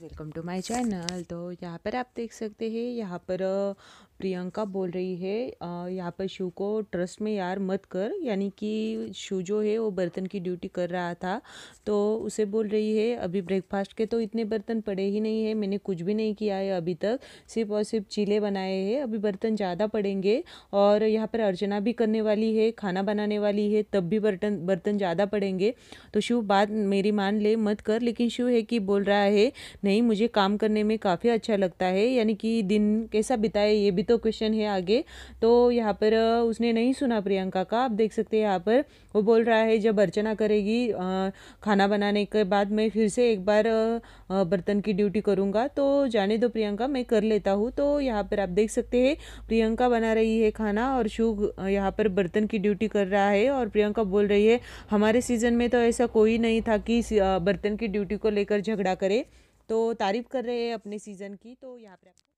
welcome to my channel तो यहाँ पर आप देख सकते हैं यहाँ पर प्रियंका बोल रही है यहाँ पर शिव को ट्रस्ट में यार मत कर यानी कि शिव जो है वो बर्तन की ड्यूटी कर रहा था तो उसे बोल रही है अभी ब्रेकफास्ट के तो इतने बर्तन पड़े ही नहीं है मैंने कुछ भी नहीं किया है अभी तक सिर्फ और सिर्फ चीले बनाए हैं अभी बर्तन ज़्यादा पड़ेंगे और यहाँ पर अर्चना भी करने वाली है खाना बनाने वाली है तब भी बर्तन बर्तन ज़्यादा पड़ेंगे तो शिव बात मेरी मान ले मत कर लेकिन शिव है कि बोल रहा है नहीं मुझे काम करने में काफ़ी अच्छा लगता है यानी कि दिन कैसा बिताए ये भी तो क्वेश्चन है आगे तो यहाँ पर उसने नहीं सुना प्रियंका का आप देख सकते हैं यहाँ पर वो बोल रहा है जब अर्चना करेगी खाना बनाने के बाद मैं फिर से एक बार बर्तन की ड्यूटी करूँगा तो जाने दो प्रियंका मैं कर लेता हूँ तो यहाँ पर आप देख सकते हैं प्रियंका बना रही है खाना और शुभ यहाँ पर बर्तन की ड्यूटी कर रहा है और प्रियंका बोल रही है हमारे सीज़न में तो ऐसा कोई नहीं था कि बर्तन की ड्यूटी को लेकर झगड़ा करे तो तारीफ़ कर रहे हैं अपने सीज़न की तो यहाँ पर